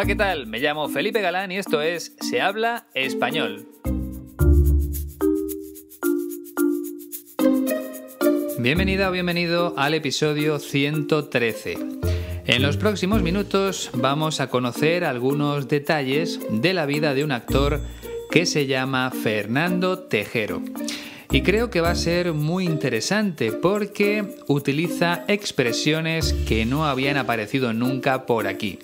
Hola, ¿qué tal? Me llamo Felipe Galán y esto es Se habla español. Bienvenida o bienvenido al episodio 113. En los próximos minutos vamos a conocer algunos detalles de la vida de un actor que se llama Fernando Tejero. Y creo que va a ser muy interesante porque utiliza expresiones que no habían aparecido nunca por aquí.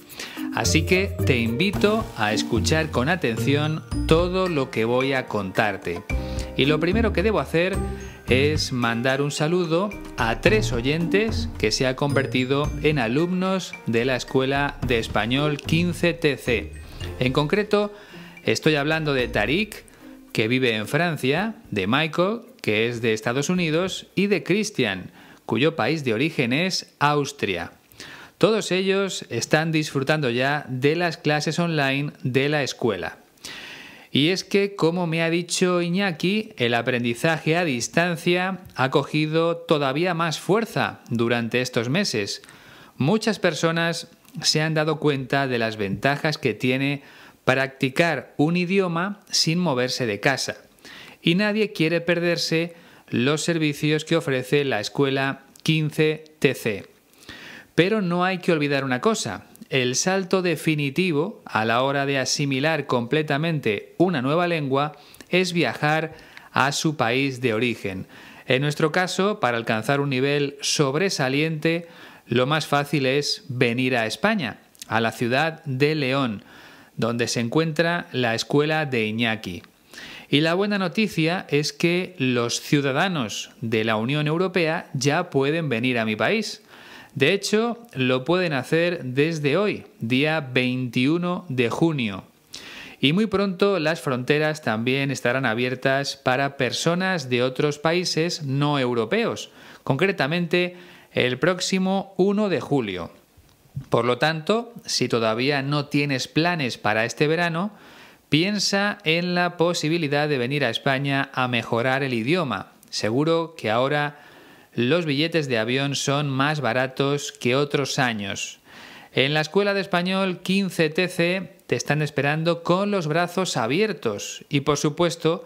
Así que te invito a escuchar con atención todo lo que voy a contarte. Y lo primero que debo hacer es mandar un saludo a tres oyentes que se han convertido en alumnos de la Escuela de Español 15TC. En concreto, estoy hablando de Tarik, que vive en Francia, de Michael, que es de Estados Unidos, y de Christian, cuyo país de origen es Austria. Todos ellos están disfrutando ya de las clases online de la escuela. Y es que, como me ha dicho Iñaki, el aprendizaje a distancia ha cogido todavía más fuerza durante estos meses. Muchas personas se han dado cuenta de las ventajas que tiene practicar un idioma sin moverse de casa. Y nadie quiere perderse los servicios que ofrece la escuela 15TC. Pero no hay que olvidar una cosa, el salto definitivo a la hora de asimilar completamente una nueva lengua es viajar a su país de origen. En nuestro caso, para alcanzar un nivel sobresaliente, lo más fácil es venir a España, a la ciudad de León, donde se encuentra la escuela de Iñaki. Y la buena noticia es que los ciudadanos de la Unión Europea ya pueden venir a mi país. De hecho, lo pueden hacer desde hoy, día 21 de junio. Y muy pronto las fronteras también estarán abiertas para personas de otros países no europeos, concretamente el próximo 1 de julio. Por lo tanto, si todavía no tienes planes para este verano, piensa en la posibilidad de venir a España a mejorar el idioma. Seguro que ahora los billetes de avión son más baratos que otros años. En la Escuela de Español 15TC te están esperando con los brazos abiertos y por supuesto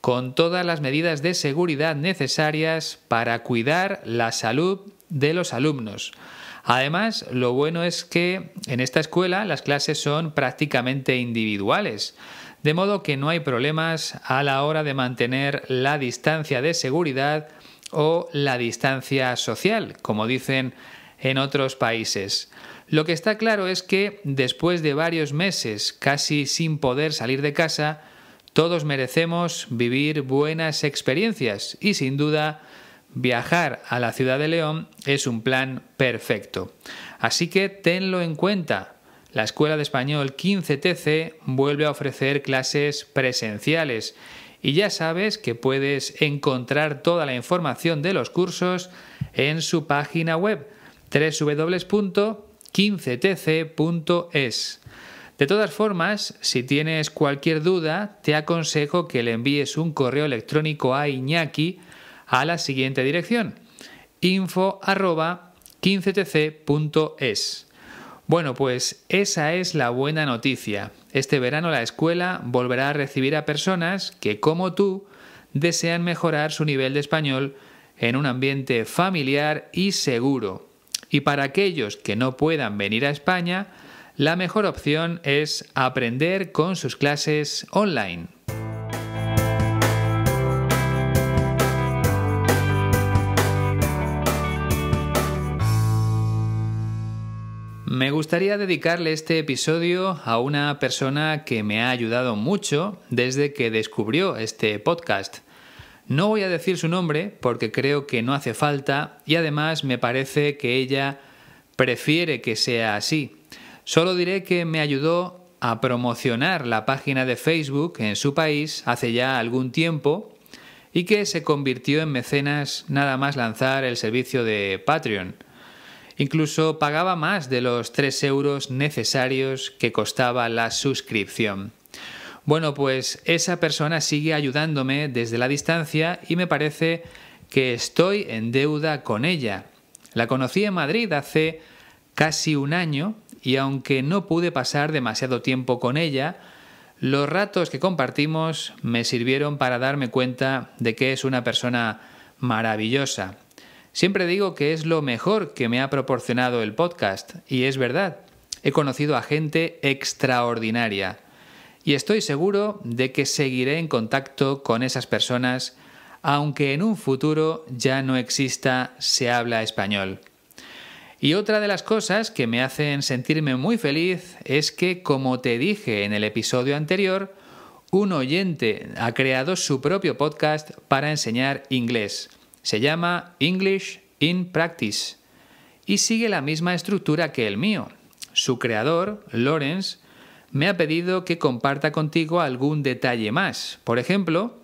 con todas las medidas de seguridad necesarias para cuidar la salud de los alumnos. Además, lo bueno es que en esta escuela las clases son prácticamente individuales, de modo que no hay problemas a la hora de mantener la distancia de seguridad o la distancia social, como dicen en otros países. Lo que está claro es que después de varios meses casi sin poder salir de casa, todos merecemos vivir buenas experiencias y sin duda viajar a la ciudad de León es un plan perfecto. Así que tenlo en cuenta. La Escuela de Español 15TC vuelve a ofrecer clases presenciales y ya sabes que puedes encontrar toda la información de los cursos en su página web www.15tc.es. De todas formas, si tienes cualquier duda, te aconsejo que le envíes un correo electrónico a Iñaki a la siguiente dirección: info@15tc.es. Bueno, pues esa es la buena noticia. Este verano la escuela volverá a recibir a personas que, como tú, desean mejorar su nivel de español en un ambiente familiar y seguro. Y para aquellos que no puedan venir a España, la mejor opción es aprender con sus clases online. Me gustaría dedicarle este episodio a una persona que me ha ayudado mucho desde que descubrió este podcast. No voy a decir su nombre porque creo que no hace falta y además me parece que ella prefiere que sea así. Solo diré que me ayudó a promocionar la página de Facebook en su país hace ya algún tiempo y que se convirtió en mecenas nada más lanzar el servicio de Patreon. Incluso pagaba más de los 3 euros necesarios que costaba la suscripción. Bueno, pues esa persona sigue ayudándome desde la distancia y me parece que estoy en deuda con ella. La conocí en Madrid hace casi un año y aunque no pude pasar demasiado tiempo con ella, los ratos que compartimos me sirvieron para darme cuenta de que es una persona maravillosa. Siempre digo que es lo mejor que me ha proporcionado el podcast, y es verdad. He conocido a gente extraordinaria, y estoy seguro de que seguiré en contacto con esas personas, aunque en un futuro ya no exista se habla español. Y otra de las cosas que me hacen sentirme muy feliz es que, como te dije en el episodio anterior, un oyente ha creado su propio podcast para enseñar inglés. Se llama English in Practice y sigue la misma estructura que el mío. Su creador, Lawrence, me ha pedido que comparta contigo algún detalle más. Por ejemplo,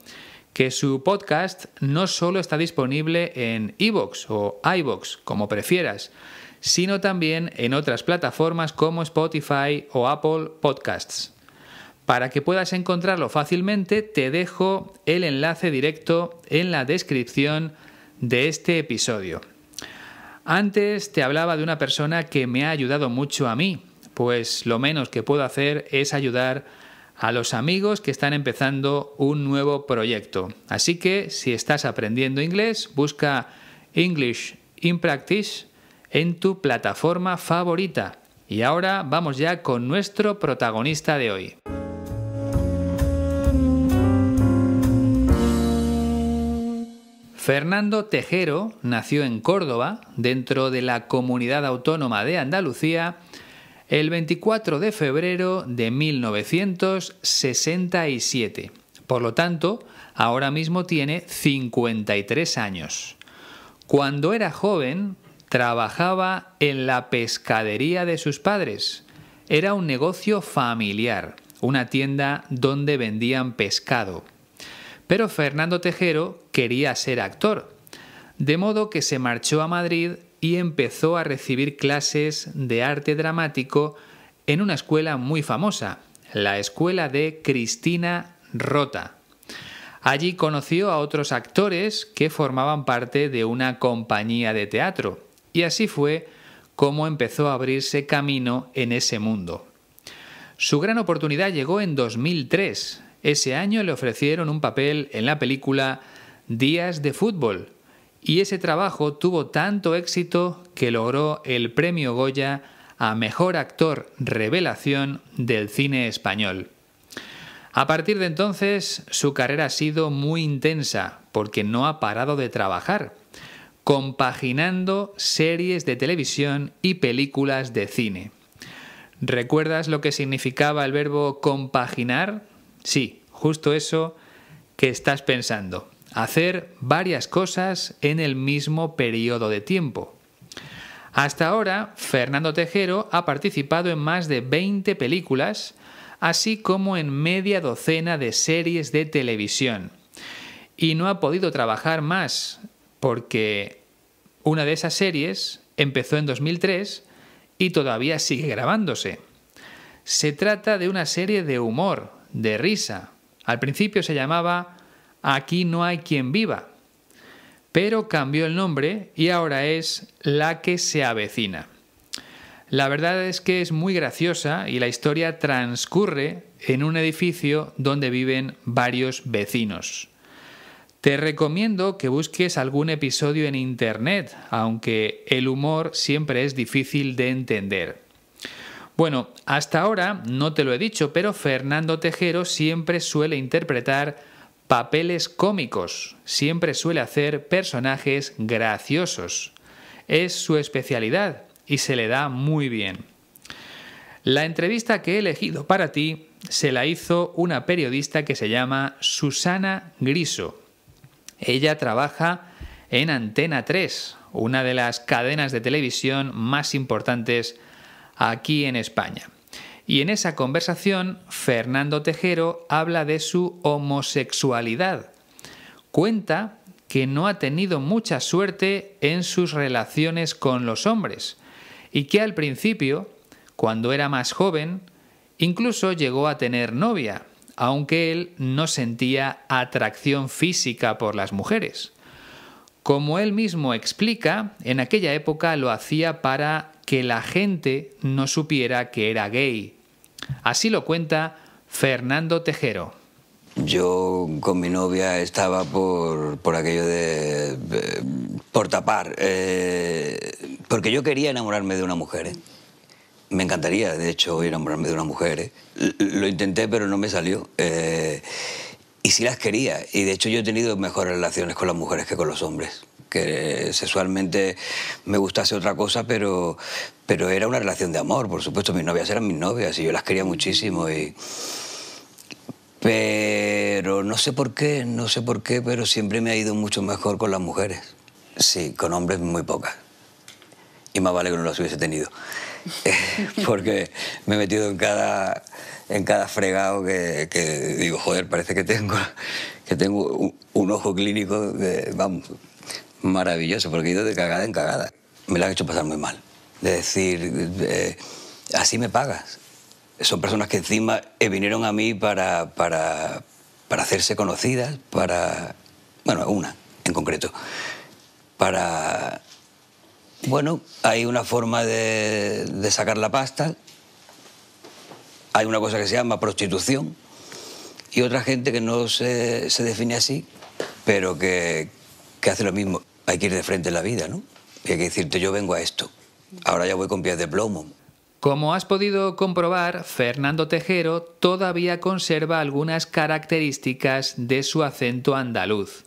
que su podcast no solo está disponible en iVoox o iVoox, como prefieras, sino también en otras plataformas como Spotify o Apple Podcasts. Para que puedas encontrarlo fácilmente, te dejo el enlace directo en la descripción de este episodio. Antes te hablaba de una persona que me ha ayudado mucho a mí, pues lo menos que puedo hacer es ayudar a los amigos que están empezando un nuevo proyecto. Así que si estás aprendiendo inglés, busca English in Practice en tu plataforma favorita. Y ahora vamos ya con nuestro protagonista de hoy. Fernando Tejero nació en Córdoba, dentro de la comunidad autónoma de Andalucía, el 24 de febrero de 1967. Por lo tanto, ahora mismo tiene 53 años. Cuando era joven, trabajaba en la pescadería de sus padres. Era un negocio familiar, una tienda donde vendían pescado. Pero Fernando Tejero quería ser actor, de modo que se marchó a Madrid y empezó a recibir clases de arte dramático en una escuela muy famosa, la escuela de Cristina Rota. Allí conoció a otros actores que formaban parte de una compañía de teatro, y así fue como empezó a abrirse camino en ese mundo. Su gran oportunidad llegó en 2003, ese año le ofrecieron un papel en la película Días de Fútbol y ese trabajo tuvo tanto éxito que logró el premio Goya a Mejor Actor Revelación del cine español. A partir de entonces, su carrera ha sido muy intensa porque no ha parado de trabajar, compaginando series de televisión y películas de cine. ¿Recuerdas lo que significaba el verbo compaginar Sí, justo eso que estás pensando. Hacer varias cosas en el mismo periodo de tiempo. Hasta ahora, Fernando Tejero ha participado en más de 20 películas, así como en media docena de series de televisión. Y no ha podido trabajar más, porque una de esas series empezó en 2003 y todavía sigue grabándose. Se trata de una serie de humor, de risa. Al principio se llamaba Aquí no hay quien viva, pero cambió el nombre y ahora es La que se avecina. La verdad es que es muy graciosa y la historia transcurre en un edificio donde viven varios vecinos. Te recomiendo que busques algún episodio en Internet, aunque el humor siempre es difícil de entender. Bueno, hasta ahora no te lo he dicho, pero Fernando Tejero siempre suele interpretar papeles cómicos, siempre suele hacer personajes graciosos. Es su especialidad y se le da muy bien. La entrevista que he elegido para ti se la hizo una periodista que se llama Susana Griso. Ella trabaja en Antena 3, una de las cadenas de televisión más importantes aquí en España. Y en esa conversación, Fernando Tejero habla de su homosexualidad. Cuenta que no ha tenido mucha suerte en sus relaciones con los hombres y que al principio, cuando era más joven, incluso llegó a tener novia, aunque él no sentía atracción física por las mujeres. Como él mismo explica, en aquella época lo hacía para que la gente no supiera que era gay. Así lo cuenta Fernando Tejero. Yo con mi novia estaba por, aquello de... Eh, por tapar, eh, porque yo quería enamorarme de una mujer. ¿eh? Me encantaría, de hecho, enamorarme de una mujer. Lo intenté, pero no me salió. y sí las quería. Y de hecho yo he tenido mejores relaciones con las mujeres que con los hombres que sexualmente me gustase otra cosa, pero, pero era una relación de amor, por supuesto, mis novias eran mis novias y yo las quería muchísimo y... Pero no sé por qué, no sé por qué, pero siempre me ha ido mucho mejor con las mujeres. Sí, con hombres muy pocas. Y más vale que no las hubiese tenido. Eh, porque me he metido en cada, en cada fregado que, digo, joder, parece que tengo, que tengo un, ojo clínico, de, vamos, maravilloso, porque he ido de cagada en cagada. Me la han hecho pasar muy mal. De decir, así me pagas. Son personas que encima eh, vinieron a mí para, para, para hacerse conocidas, para... Bueno, una en concreto. Para... Bueno, hay una forma de, de sacar la pasta, hay una cosa que se llama prostitución y otra gente que no se, se define así, pero que, que hace lo mismo hay que ir de frente en la vida, ¿no? Y hay que decirte, yo vengo a esto. Ahora ya voy con pies de plomo. Como has podido comprobar, Fernando Tejero todavía conserva algunas características de su acento andaluz.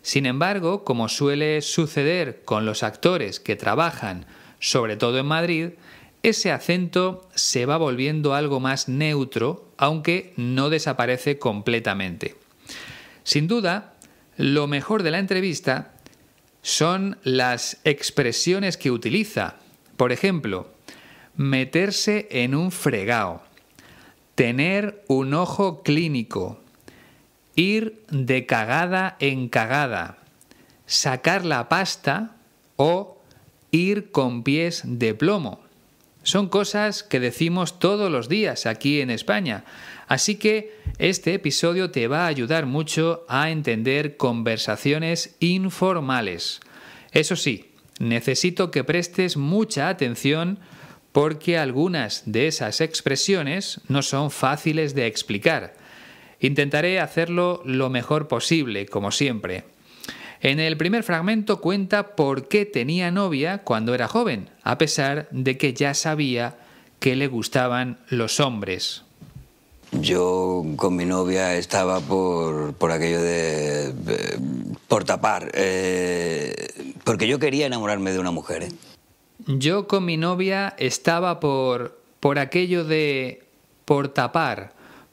Sin embargo, como suele suceder con los actores que trabajan, sobre todo en Madrid, ese acento se va volviendo algo más neutro, aunque no desaparece completamente. Sin duda, lo mejor de la entrevista son las expresiones que utiliza. Por ejemplo, meterse en un fregado, tener un ojo clínico, ir de cagada en cagada, sacar la pasta o ir con pies de plomo. Son cosas que decimos todos los días aquí en España. Así que este episodio te va a ayudar mucho a entender conversaciones informales. Eso sí, necesito que prestes mucha atención porque algunas de esas expresiones no son fáciles de explicar. Intentaré hacerlo lo mejor posible, como siempre. En el primer fragmento cuenta por qué tenía novia cuando era joven, a pesar de que ya sabía que le gustaban los hombres. Yo con mi novia estaba por, por aquello de... por tapar, eh, porque yo quería enamorarme de una mujer. ¿eh? Yo con mi novia estaba por... por aquello de... por tapar,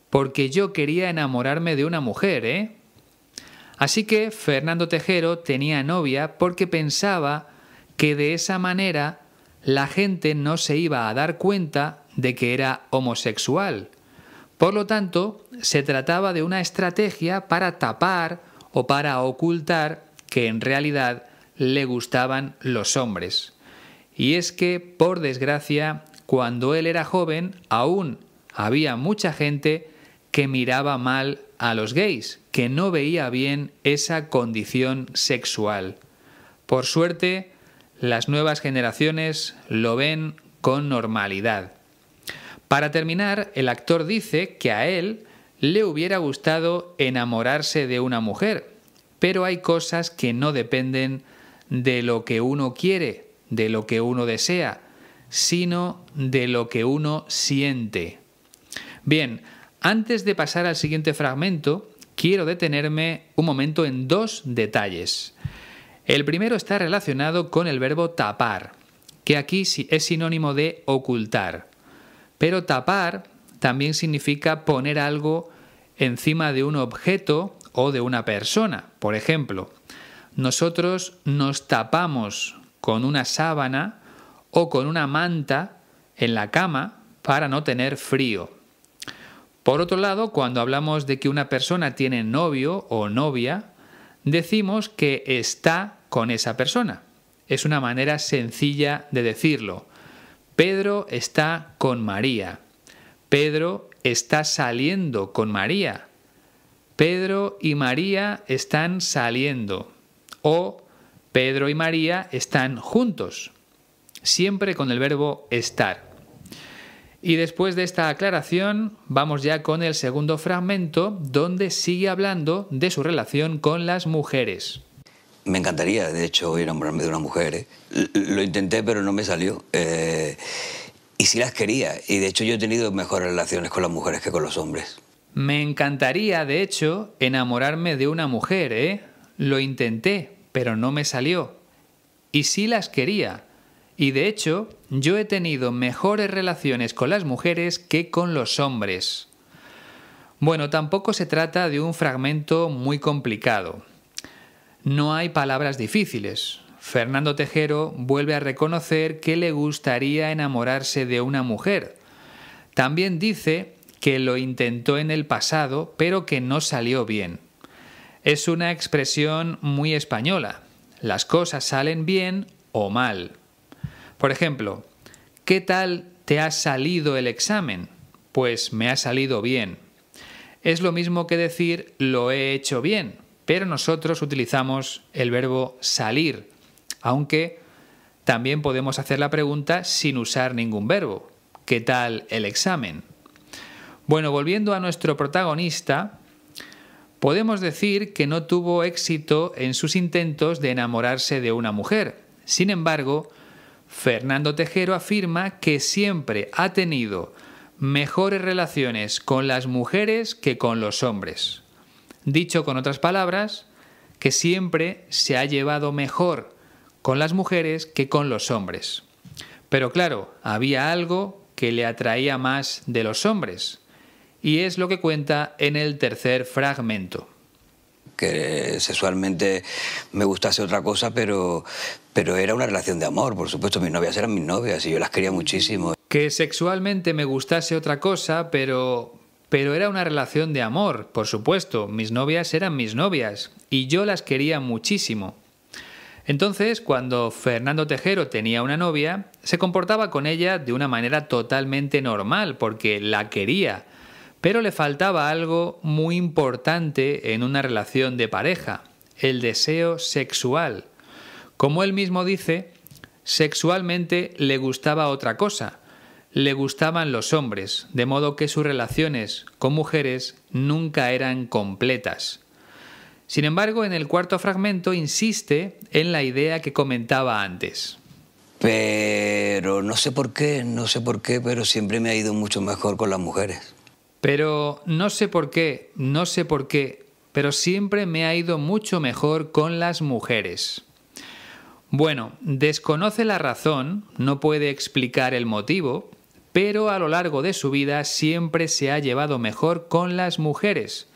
porque yo quería enamorarme de una mujer, ¿eh? Así que Fernando Tejero tenía novia porque pensaba que de esa manera la gente no se iba a dar cuenta de que era homosexual por lo tanto, se trataba de una estrategia para tapar o para ocultar que en realidad le gustaban los hombres. Y es que, por desgracia, cuando él era joven, aún había mucha gente que miraba mal a los gays, que no veía bien esa condición sexual. Por suerte, las nuevas generaciones lo ven con normalidad. Para terminar, el actor dice que a él le hubiera gustado enamorarse de una mujer, pero hay cosas que no dependen de lo que uno quiere, de lo que uno desea, sino de lo que uno siente. Bien, antes de pasar al siguiente fragmento, quiero detenerme un momento en dos detalles. El primero está relacionado con el verbo tapar, que aquí es sinónimo de ocultar. Pero tapar también significa poner algo encima de un objeto o de una persona. Por ejemplo, nosotros nos tapamos con una sábana o con una manta en la cama para no tener frío. Por otro lado, cuando hablamos de que una persona tiene novio o novia, decimos que está con esa persona. Es una manera sencilla de decirlo. Pedro está con María. Pedro está saliendo con María. Pedro y María están saliendo. O Pedro y María están juntos. Siempre con el verbo estar. Y después de esta aclaración, vamos ya con el segundo fragmento donde sigue hablando de su relación con las mujeres. Me encantaría, de hecho, enamorarme de una mujer. ¿eh? Lo intenté, pero no me salió. Eh, y sí las quería. Y de hecho yo he tenido mejores relaciones con las mujeres que con los hombres. Me encantaría, de hecho, enamorarme de una mujer, ¿eh? Lo intenté, pero no me salió. Y sí las quería. Y de hecho, yo he tenido mejores relaciones con las mujeres que con los hombres. Bueno, tampoco se trata de un fragmento muy complicado. No hay palabras difíciles. Fernando Tejero vuelve a reconocer que le gustaría enamorarse de una mujer. También dice que lo intentó en el pasado, pero que no salió bien. Es una expresión muy española. Las cosas salen bien o mal. Por ejemplo, ¿qué tal te ha salido el examen? Pues me ha salido bien. Es lo mismo que decir lo he hecho bien pero nosotros utilizamos el verbo salir, aunque también podemos hacer la pregunta sin usar ningún verbo. ¿Qué tal el examen? Bueno, volviendo a nuestro protagonista, podemos decir que no tuvo éxito en sus intentos de enamorarse de una mujer. Sin embargo, Fernando Tejero afirma que siempre ha tenido mejores relaciones con las mujeres que con los hombres. Dicho con otras palabras, que siempre se ha llevado mejor con las mujeres que con los hombres. Pero claro, había algo que le atraía más de los hombres, y es lo que cuenta en el tercer fragmento. Que sexualmente me gustase otra cosa, pero, pero era una relación de amor, por supuesto, mis novias eran mis novias y yo las quería muchísimo. Que sexualmente me gustase otra cosa, pero, pero era una relación de amor, por supuesto, mis novias eran mis novias y yo las quería muchísimo. Entonces, cuando Fernando Tejero tenía una novia, se comportaba con ella de una manera totalmente normal, porque la quería, pero le faltaba algo muy importante en una relación de pareja, el deseo sexual. Como él mismo dice, sexualmente le gustaba otra cosa, le gustaban los hombres, de modo que sus relaciones con mujeres nunca eran completas. Sin embargo, en el cuarto fragmento insiste en la idea que comentaba antes. Pero no sé por qué, no sé por qué, pero siempre me ha ido mucho mejor con las mujeres. Pero no sé por qué, no sé por qué, pero siempre me ha ido mucho mejor con las mujeres. Bueno, desconoce la razón, no puede explicar el motivo, pero a lo largo de su vida siempre se ha llevado mejor con las mujeres.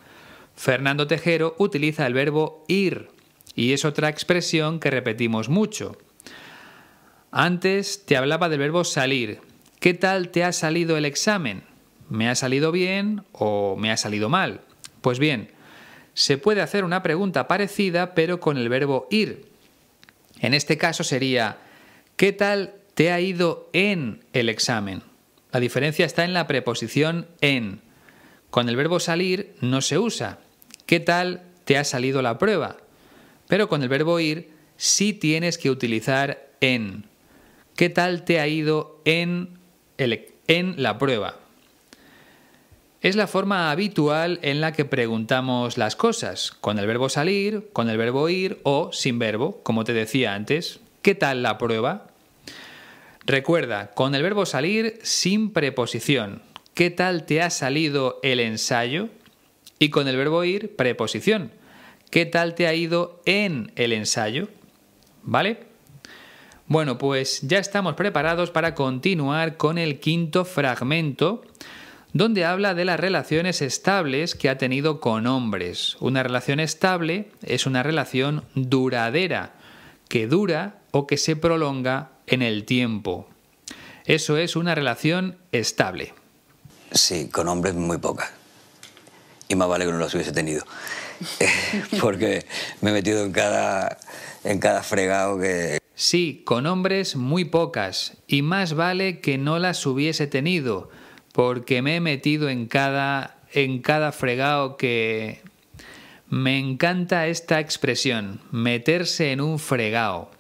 Fernando Tejero utiliza el verbo ir, y es otra expresión que repetimos mucho. Antes te hablaba del verbo salir. ¿Qué tal te ha salido el examen? ¿Me ha salido bien o me ha salido mal? Pues bien, se puede hacer una pregunta parecida pero con el verbo ir. En este caso sería, ¿qué tal te ha ido en el examen? La diferencia está en la preposición en. Con el verbo salir no se usa. ¿Qué tal te ha salido la prueba? Pero con el verbo ir sí tienes que utilizar en. ¿Qué tal te ha ido en, e- en la prueba? Es la forma habitual en la que preguntamos las cosas, con el verbo salir, con el verbo ir o sin verbo, como te decía antes. ¿Qué tal la prueba? Recuerda, con el verbo salir sin preposición. ¿Qué tal te ha salido el ensayo? Y con el verbo ir, preposición. ¿Qué tal te ha ido en el ensayo? ¿Vale? Bueno, pues ya estamos preparados para continuar con el quinto fragmento, donde habla de las relaciones estables que ha tenido con hombres. Una relación estable es una relación duradera, que dura o que se prolonga en el tiempo. Eso es una relación estable. Sí, con hombres muy pocas. Y más vale que no las hubiese tenido. Eh, porque me he metido en cada, en cada fregado que... Sí, con hombres muy pocas. Y más vale que no las hubiese tenido. Porque me he metido en cada, en cada fregado que... Me encanta esta expresión, meterse en un fregado.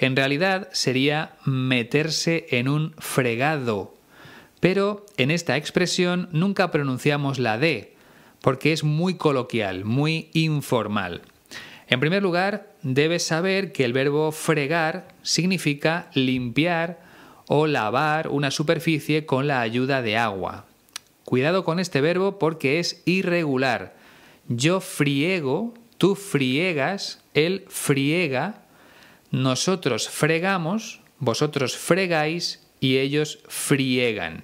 En realidad sería meterse en un fregado, pero en esta expresión nunca pronunciamos la D, porque es muy coloquial, muy informal. En primer lugar, debes saber que el verbo fregar significa limpiar o lavar una superficie con la ayuda de agua. Cuidado con este verbo porque es irregular. Yo friego, tú friegas, él friega, nosotros fregamos, vosotros fregáis y ellos friegan.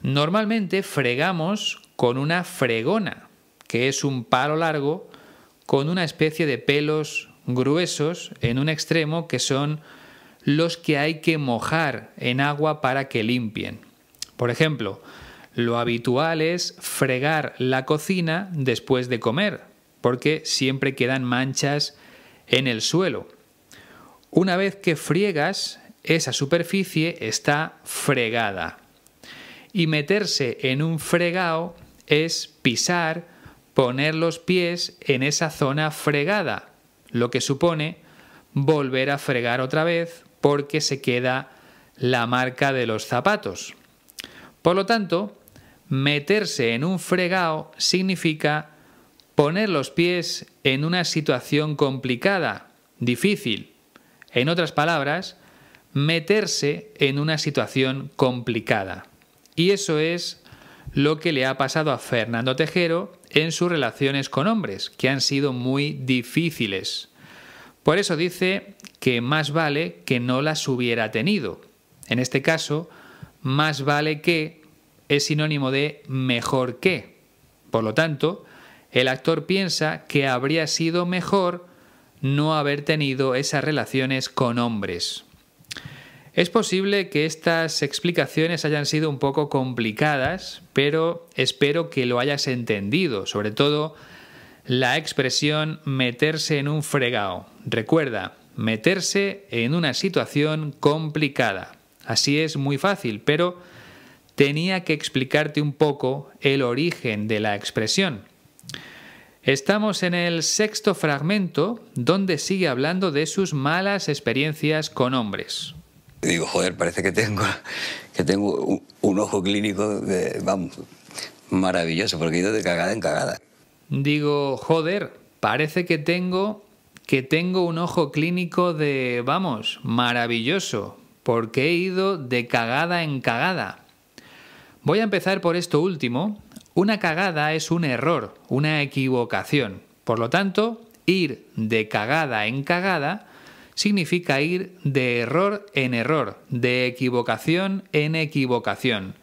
Normalmente fregamos con una fregona, que es un palo largo con una especie de pelos gruesos en un extremo que son los que hay que mojar en agua para que limpien. Por ejemplo, lo habitual es fregar la cocina después de comer, porque siempre quedan manchas en el suelo. Una vez que friegas, esa superficie está fregada. Y meterse en un fregado es pisar, poner los pies en esa zona fregada, lo que supone volver a fregar otra vez porque se queda la marca de los zapatos. Por lo tanto, meterse en un fregado significa poner los pies en una situación complicada, difícil, en otras palabras, meterse en una situación complicada. Y eso es lo que le ha pasado a Fernando Tejero en sus relaciones con hombres, que han sido muy difíciles. Por eso dice que más vale que no las hubiera tenido. En este caso, más vale que es sinónimo de mejor que. Por lo tanto, el actor piensa que habría sido mejor no haber tenido esas relaciones con hombres. Es posible que estas explicaciones hayan sido un poco complicadas, pero espero que lo hayas entendido, sobre todo la expresión meterse en un fregado. Recuerda, meterse en una situación complicada. Así es muy fácil, pero tenía que explicarte un poco el origen de la expresión. Estamos en el sexto fragmento donde sigue hablando de sus malas experiencias con hombres. Digo, joder, parece que tengo, que tengo un, ojo clínico, de, vamos, maravilloso, porque he ido de cagada en cagada. Digo, joder, parece que tengo, que tengo un ojo clínico de, vamos, maravilloso, porque he ido de cagada en cagada. Voy a empezar por esto último, una cagada es un error, una equivocación. Por lo tanto, ir de cagada en cagada significa ir de error en error, de equivocación en equivocación.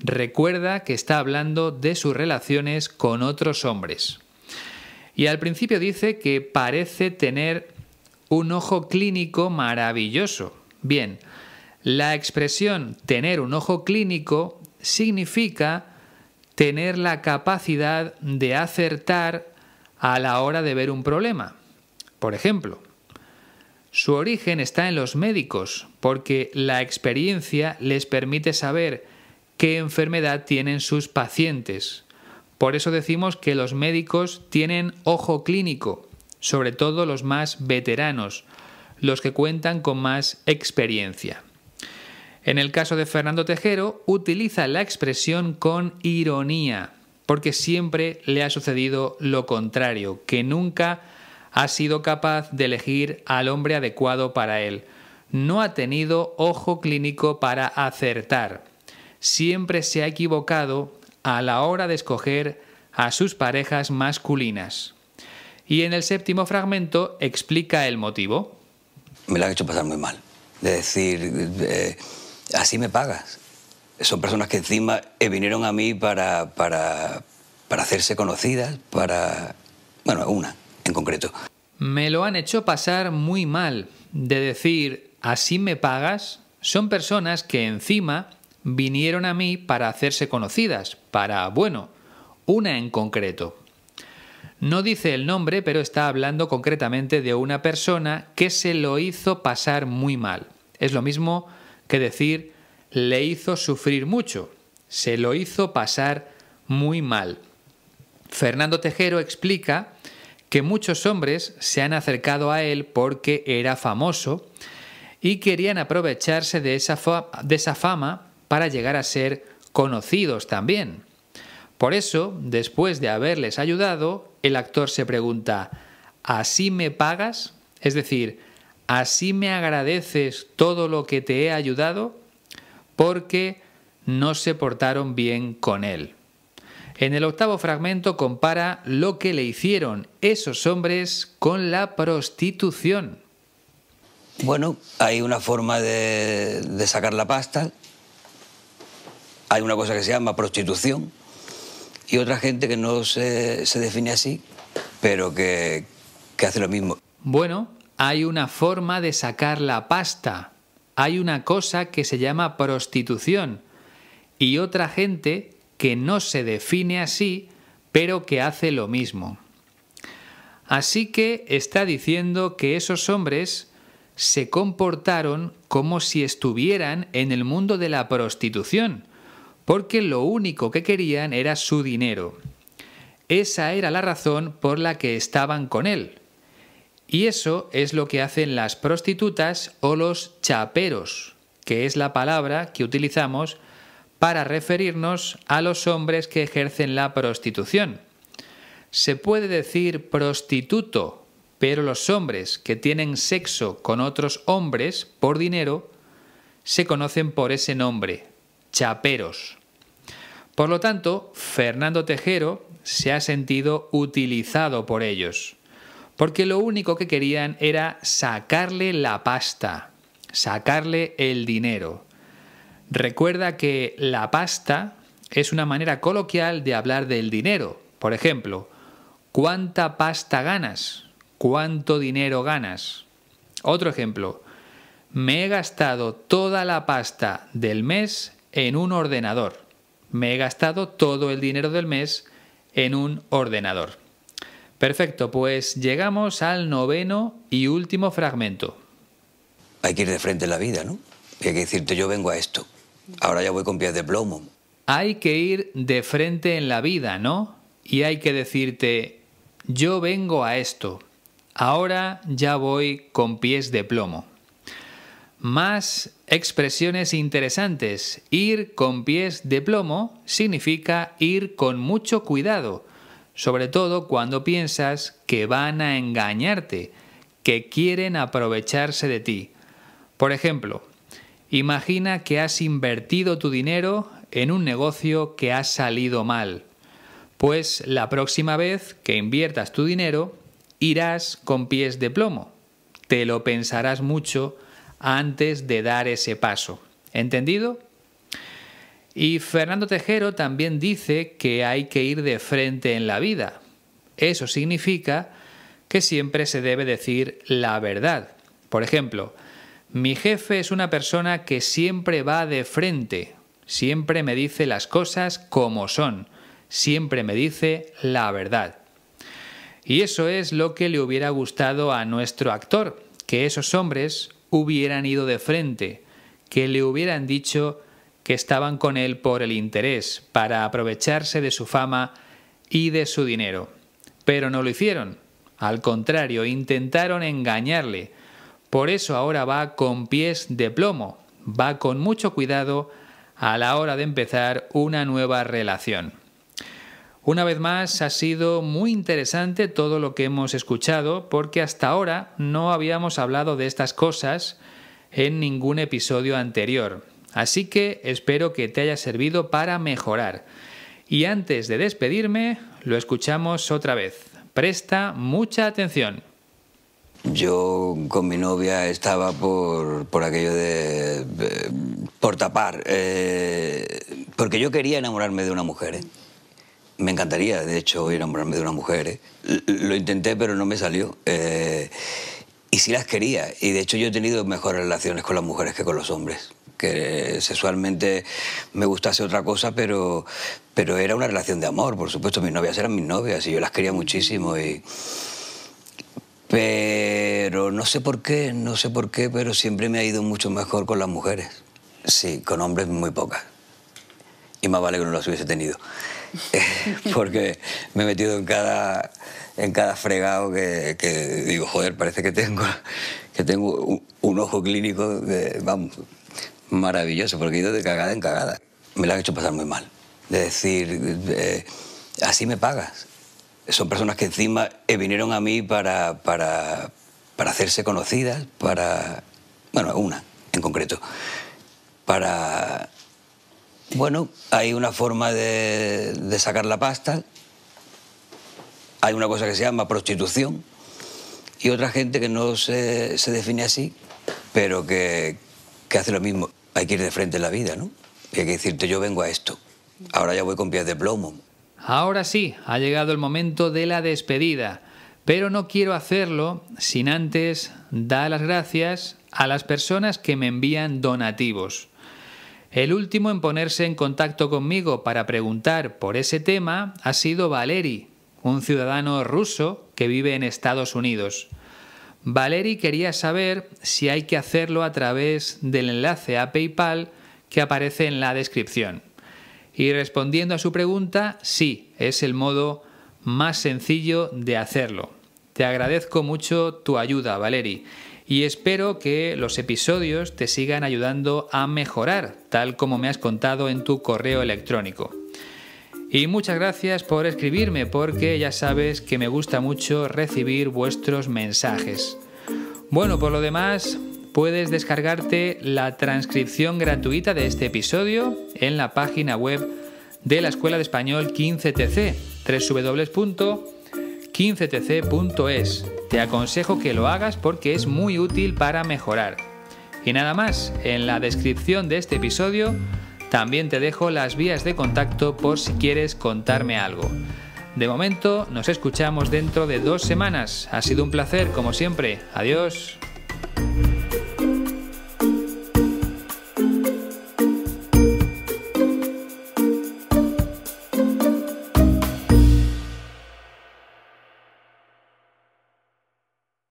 Recuerda que está hablando de sus relaciones con otros hombres. Y al principio dice que parece tener un ojo clínico maravilloso. Bien, la expresión tener un ojo clínico significa tener la capacidad de acertar a la hora de ver un problema. Por ejemplo, su origen está en los médicos, porque la experiencia les permite saber qué enfermedad tienen sus pacientes. Por eso decimos que los médicos tienen ojo clínico, sobre todo los más veteranos, los que cuentan con más experiencia. En el caso de Fernando Tejero, utiliza la expresión con ironía, porque siempre le ha sucedido lo contrario, que nunca ha sido capaz de elegir al hombre adecuado para él. No ha tenido ojo clínico para acertar. Siempre se ha equivocado a la hora de escoger a sus parejas masculinas. Y en el séptimo fragmento explica el motivo. Me la ha hecho pasar muy mal. De decir, así me pagas. Son personas que encima eh, vinieron a mí para, para, para hacerse conocidas, para... Bueno, una en concreto. Me lo han hecho pasar muy mal de decir, así me pagas. Son personas que encima vinieron a mí para hacerse conocidas, para, bueno, una en concreto. No dice el nombre, pero está hablando concretamente de una persona que se lo hizo pasar muy mal. Es lo mismo que decir, le hizo sufrir mucho, se lo hizo pasar muy mal. Fernando Tejero explica que muchos hombres se han acercado a él porque era famoso y querían aprovecharse de esa, de esa fama para llegar a ser conocidos también. Por eso, después de haberles ayudado, el actor se pregunta, ¿así me pagas? Es decir, así me agradeces todo lo que te he ayudado, porque no se portaron bien con él. En el octavo fragmento compara lo que le hicieron esos hombres con la prostitución. Bueno, hay una forma de, sacar la pasta, hay una cosa que se llama prostitución y otra gente que no se, define así, pero que hace lo mismo. Bueno, hay una forma de sacar la pasta, hay una cosa que se llama prostitución y otra gente que no se define así, pero que hace lo mismo. Así que está diciendo que esos hombres se comportaron como si estuvieran en el mundo de la prostitución, porque lo único que querían era su dinero. Esa era la razón por la que estaban con él. Y eso es lo que hacen las prostitutas o los chaperos, que es la palabra que utilizamos para referirnos a los hombres que ejercen la prostitución. Se puede decir prostituto, pero los hombres que tienen sexo con otros hombres por dinero se conocen por ese nombre, chaperos. Por lo tanto, Fernando Tejero se ha sentido utilizado por ellos porque lo único que querían era sacarle la pasta, sacarle el dinero. Recuerda que la pasta es una manera coloquial de hablar del dinero. Por ejemplo, ¿cuánta pasta ganas? ¿Cuánto dinero ganas? Otro ejemplo, me he gastado toda la pasta del mes en un ordenador. Me he gastado todo el dinero del mes en un ordenador. Perfecto, pues llegamos al noveno y último fragmento. Hay que ir de frente en la vida, ¿no? Y hay que decirte, yo vengo a esto. Ahora ya voy con pies de plomo. Hay que ir de frente en la vida, ¿no? Y hay que decirte, yo vengo a esto. Ahora ya voy con pies de plomo. Más expresiones interesantes. Ir con pies de plomo significa ir con mucho cuidado sobre todo cuando piensas que van a engañarte, que quieren aprovecharse de ti. Por ejemplo, imagina que has invertido tu dinero en un negocio que ha salido mal. Pues la próxima vez que inviertas tu dinero, irás con pies de plomo. Te lo pensarás mucho antes de dar ese paso. ¿Entendido? Y Fernando Tejero también dice que hay que ir de frente en la vida. Eso significa que siempre se debe decir la verdad. Por ejemplo, mi jefe es una persona que siempre va de frente, siempre me dice las cosas como son, siempre me dice la verdad. Y eso es lo que le hubiera gustado a nuestro actor, que esos hombres hubieran ido de frente, que le hubieran dicho que estaban con él por el interés, para aprovecharse de su fama y de su dinero. Pero no lo hicieron. Al contrario, intentaron engañarle. Por eso ahora va con pies de plomo, va con mucho cuidado a la hora de empezar una nueva relación. Una vez más, ha sido muy interesante todo lo que hemos escuchado porque hasta ahora no habíamos hablado de estas cosas en ningún episodio anterior. Así que espero que te haya servido para mejorar. Y antes de despedirme, lo escuchamos otra vez. Presta mucha atención. Yo con mi novia estaba por, aquello de... por tapar. Eh, porque yo quería enamorarme de una mujer. ¿eh? Me encantaría, de hecho, enamorarme de una mujer. ¿eh? Lo intenté, pero no me salió. y sí las quería. Y de hecho yo he tenido mejores relaciones con las mujeres que con los hombres que sexualmente me gustase otra cosa, pero, pero era una relación de amor, por supuesto. Mis novias eran mis novias y yo las quería muchísimo. Y... Pero no sé por qué, no sé por qué, pero siempre me ha ido mucho mejor con las mujeres. Sí, con hombres muy pocas. Y más vale que no las hubiese tenido. Porque me he metido en cada, en cada fregado que, digo, joder, parece que tengo, que tengo un, un ojo clínico, de, vamos, maravilloso, porque he ido de cagada en cagada. Me la han hecho pasar muy mal. De decir, eh, así me pagas. Son personas que encima eh, vinieron a mí para, para, hacerse conocidas, para... Bueno, una en concreto. Para... Bueno, hay una forma de, de sacar la pasta, hay una cosa que se llama prostitución y otra gente que no se, se define así, pero que, que hace lo mismo hay que ir de frente en la vida, ¿no? Y hay que decirte, yo vengo a esto. Ahora ya voy con pies de plomo. Ahora sí, ha llegado el momento de la despedida. Pero no quiero hacerlo sin antes dar las gracias a las personas que me envían donativos. El último en ponerse en contacto conmigo para preguntar por ese tema ha sido Valery, un ciudadano ruso que vive en Estados Unidos. Valery quería saber si hay que hacerlo a través del enlace a PayPal que aparece en la descripción. Y respondiendo a su pregunta, sí, es el modo más sencillo de hacerlo. Te agradezco mucho tu ayuda, Valery, y espero que los episodios te sigan ayudando a mejorar, tal como me has contado en tu correo electrónico. Y muchas gracias por escribirme porque ya sabes que me gusta mucho recibir vuestros mensajes. Bueno, por lo demás, puedes descargarte la transcripción gratuita de este episodio en la página web de la Escuela de Español 15TC, www.15tc.es. Te aconsejo que lo hagas porque es muy útil para mejorar. Y nada más, en la descripción de este episodio también te dejo las vías de contacto por si quieres contarme algo. De momento nos escuchamos dentro de dos semanas. Ha sido un placer, como siempre. Adiós.